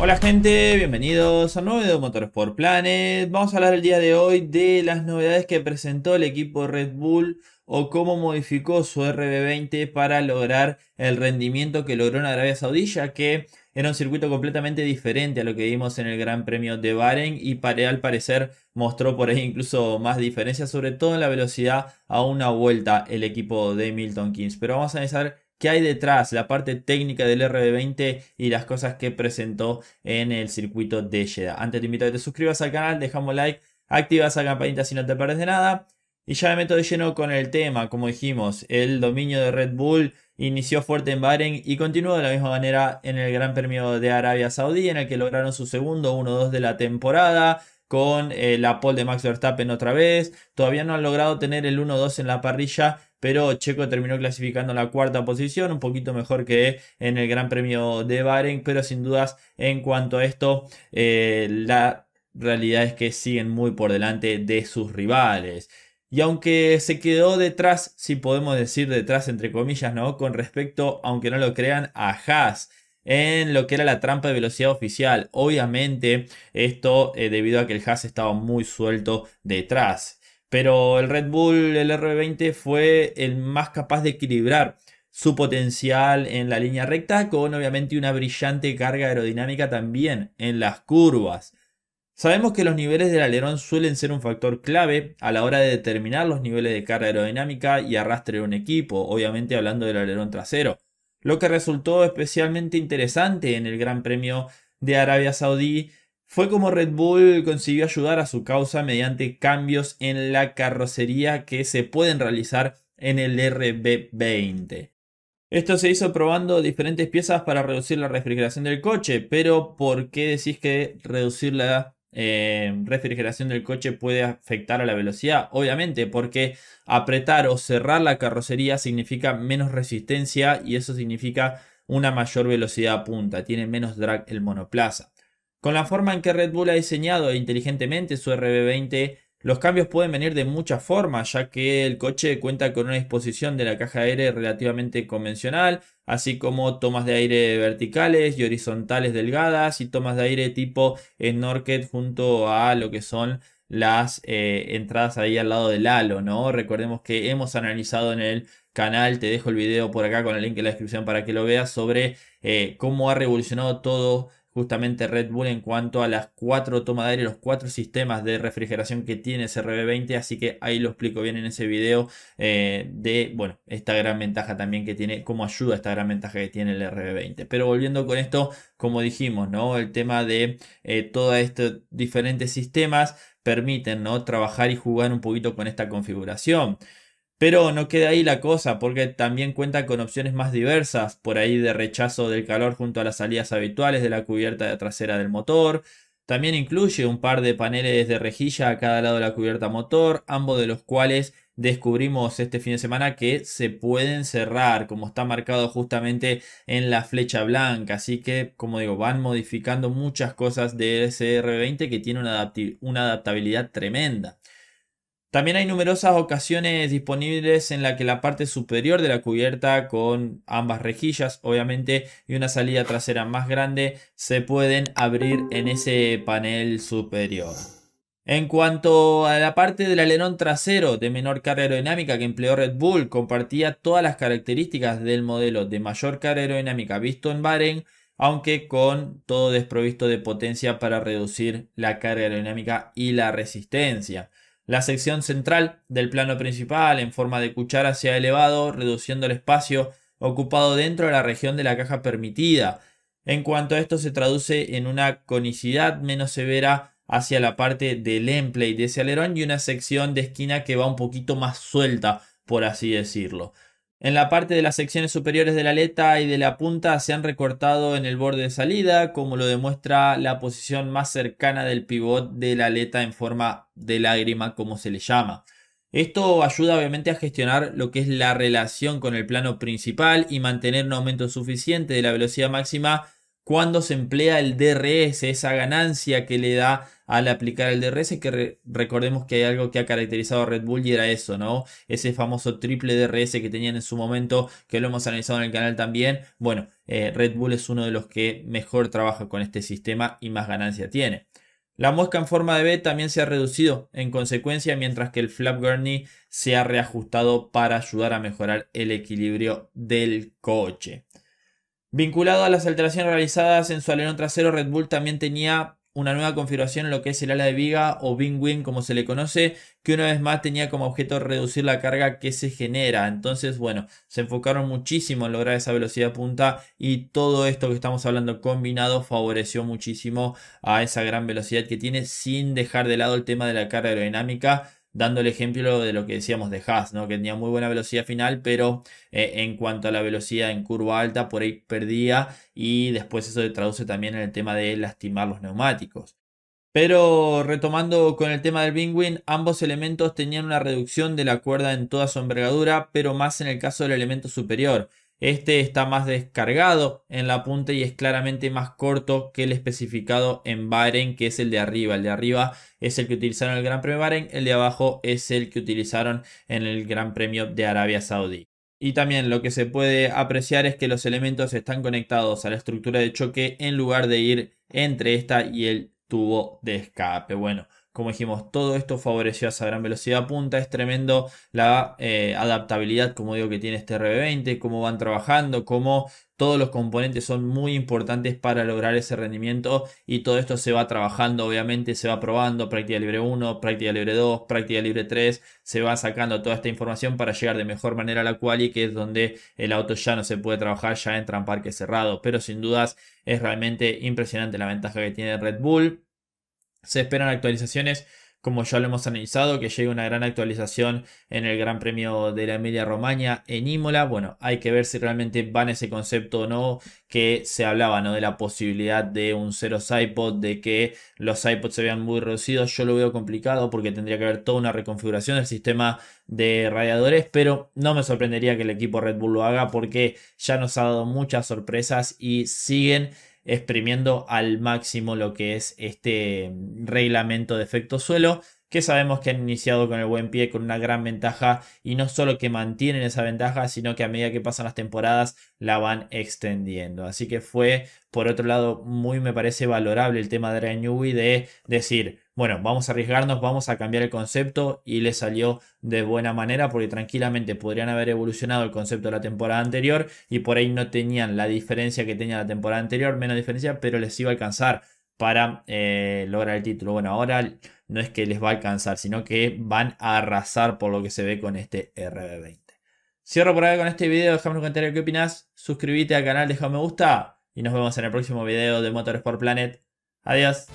Hola gente, bienvenidos a nuevo video de por Planet. Vamos a hablar el día de hoy de las novedades que presentó el equipo Red Bull o cómo modificó su RB20 para lograr el rendimiento que logró en Arabia Saudí, ya que era un circuito completamente diferente a lo que vimos en el Gran Premio de Bahrein y al parecer mostró por ahí incluso más diferencias, sobre todo en la velocidad a una vuelta el equipo de Milton Keynes. Pero vamos a empezar qué hay detrás, la parte técnica del RB20 y las cosas que presentó en el circuito de Jeddah. Antes te invito a que te suscribas al canal, dejamos like, activas la campanita si no te pierdes de nada. Y ya me meto de lleno con el tema, como dijimos, el dominio de Red Bull inició fuerte en Bahrein y continuó de la misma manera en el Gran Premio de Arabia Saudí, en el que lograron su segundo 1-2 de la temporada con eh, la pole de Max Verstappen otra vez. Todavía no han logrado tener el 1-2 en la parrilla, pero Checo terminó clasificando en la cuarta posición, un poquito mejor que en el Gran Premio de Bahrein, pero sin dudas en cuanto a esto, eh, la realidad es que siguen muy por delante de sus rivales. Y aunque se quedó detrás, si podemos decir detrás entre comillas, ¿no? Con respecto, aunque no lo crean, a Haas en lo que era la trampa de velocidad oficial. Obviamente esto eh, debido a que el Haas estaba muy suelto detrás. Pero el Red Bull, el R20, fue el más capaz de equilibrar su potencial en la línea recta con obviamente una brillante carga aerodinámica también en las curvas. Sabemos que los niveles del alerón suelen ser un factor clave a la hora de determinar los niveles de carga aerodinámica y arrastre de un equipo, obviamente hablando del alerón trasero. Lo que resultó especialmente interesante en el Gran Premio de Arabia Saudí fue como Red Bull consiguió ayudar a su causa mediante cambios en la carrocería que se pueden realizar en el RB20. Esto se hizo probando diferentes piezas para reducir la refrigeración del coche, pero ¿por qué decís que reducir la eh, refrigeración del coche puede afectar a la velocidad, obviamente, porque apretar o cerrar la carrocería significa menos resistencia y eso significa una mayor velocidad a punta, tiene menos drag el monoplaza. Con la forma en que Red Bull ha diseñado e inteligentemente su RB20, los cambios pueden venir de muchas formas, ya que el coche cuenta con una disposición de la caja de aire relativamente convencional, así como tomas de aire verticales y horizontales delgadas y tomas de aire tipo snorkel junto a lo que son las eh, entradas ahí al lado del halo, ¿no? Recordemos que hemos analizado en el canal, te dejo el video por acá con el link en la descripción para que lo veas sobre eh, cómo ha revolucionado todo justamente Red Bull en cuanto a las cuatro tomas de aire, los cuatro sistemas de refrigeración que tiene ese RB20, así que ahí lo explico bien en ese video eh, de, bueno, esta gran ventaja también que tiene, cómo ayuda esta gran ventaja que tiene el RB20. Pero volviendo con esto, como dijimos, ¿no? El tema de eh, todos estos diferentes sistemas permiten, ¿no? Trabajar y jugar un poquito con esta configuración. Pero no queda ahí la cosa, porque también cuenta con opciones más diversas, por ahí de rechazo del calor junto a las salidas habituales de la cubierta trasera del motor. También incluye un par de paneles de rejilla a cada lado de la cubierta motor, ambos de los cuales descubrimos este fin de semana que se pueden cerrar, como está marcado justamente en la flecha blanca. Así que, como digo, van modificando muchas cosas de SR20 que tiene una, adaptabilidad tremenda. También hay numerosas ocasiones disponibles en la que la parte superior de la cubierta con ambas rejillas, obviamente, y una salida trasera más grande se pueden abrir en ese panel superior. En cuanto a la parte del alerón trasero de menor carga aerodinámica que empleó Red Bull, compartía todas las características del modelo de mayor carga aerodinámica visto en Bahrein, aunque con todo desprovisto de potencia para reducir la carga aerodinámica y la resistencia. La sección central del plano principal en forma de cuchara se ha elevado, reduciendo el espacio ocupado dentro de la región de la caja permitida. En cuanto a esto se traduce en una conicidad menos severa hacia la parte del emplate de ese alerón y una sección de esquina que va un poquito más suelta, por así decirlo. En la parte de las secciones superiores de la aleta y de la punta se han recortado en el borde de salida, como lo demuestra la posición más cercana del pivot de la aleta en forma de lágrima, como se le llama. Esto ayuda obviamente a gestionar lo que es la relación con el plano principal y mantener un aumento suficiente de la velocidad máxima cuando se emplea el DRS, esa ganancia que le da al aplicar el DRS, que recordemos que hay algo que ha caracterizado a Red Bull y era eso, ¿no? Ese famoso triple DRS que tenían en su momento, que lo hemos analizado en el canal también. Bueno, eh, Red Bull es uno de los que mejor trabaja con este sistema y más ganancia tiene. La muesca en forma de B también se ha reducido en consecuencia, mientras que el flap gurney se ha reajustado para ayudar a mejorar el equilibrio del coche. Vinculado a las alteraciones realizadas en su alerón trasero, Red Bull también tenía una nueva configuración en lo que es el ala de viga o wing-wing como se le conoce, que una vez más tenía como objeto reducir la carga que se genera. Entonces, bueno, se enfocaron muchísimo en lograr esa velocidad punta y todo esto que estamos hablando combinado favoreció muchísimo a esa gran velocidad que tiene sin dejar de lado el tema de la carga aerodinámica dando el ejemplo de lo que decíamos de Haas, ¿no? que tenía muy buena velocidad final, pero eh, en cuanto a la velocidad en curva alta, por ahí perdía y después eso se traduce también en el tema de lastimar los neumáticos. Pero retomando con el tema del Bingwin, ambos elementos tenían una reducción de la cuerda en toda su envergadura, pero más en el caso del elemento superior. Este está más descargado en la punta y es claramente más corto que el especificado en Bahrein, que es el de arriba. El de arriba es el que utilizaron en el Gran Premio de Bahrein, el de abajo es el que utilizaron en el Gran Premio de Arabia Saudí. Y también lo que se puede apreciar es que los elementos están conectados a la estructura de choque en lugar de ir entre esta y el tubo de escape. Bueno, como dijimos, todo esto favoreció a esa gran velocidad punta. Es tremendo la eh, adaptabilidad, como digo, que tiene este RB20, cómo van trabajando, cómo todos los componentes son muy importantes para lograr ese rendimiento y todo esto se va trabajando, obviamente se va probando, práctica libre 1, práctica libre 2, práctica libre 3, se va sacando toda esta información para llegar de mejor manera a la quali, que es donde el auto ya no se puede trabajar, ya entra en parque cerrado, pero sin dudas es realmente impresionante la ventaja que tiene Red Bull. Se esperan actualizaciones, como ya lo hemos analizado, que llegue una gran actualización en el Gran Premio de la Emilia Romagna en Imola. Bueno, hay que ver si realmente van ese concepto o no, que se hablaba, ¿no? De la posibilidad de un cero iPod, de que los iPods se vean muy reducidos. Yo lo veo complicado porque tendría que haber toda una reconfiguración del sistema de radiadores, pero no me sorprendería que el equipo Red Bull lo haga porque ya nos ha dado muchas sorpresas y siguen exprimiendo al máximo lo que es este mm, reglamento de efecto suelo que sabemos que han iniciado con el buen pie, con una gran ventaja, y no solo que mantienen esa ventaja, sino que a medida que pasan las temporadas la van extendiendo. Así que fue, por otro lado, muy me parece valorable el tema de Renewy de decir, bueno, vamos a arriesgarnos, vamos a cambiar el concepto y le salió de buena manera porque tranquilamente podrían haber evolucionado el concepto de la temporada anterior y por ahí no tenían la diferencia que tenía la temporada anterior, menos diferencia, pero les iba a alcanzar para eh, lograr el título. Bueno, ahora no es que les va a alcanzar, sino que van a arrasar por lo que se ve con este RB20. Cierro por acá con este video, déjame un comentario qué opinas, suscríbete al canal, deja un me gusta y nos vemos en el próximo video de Motorsport Planet. Adiós.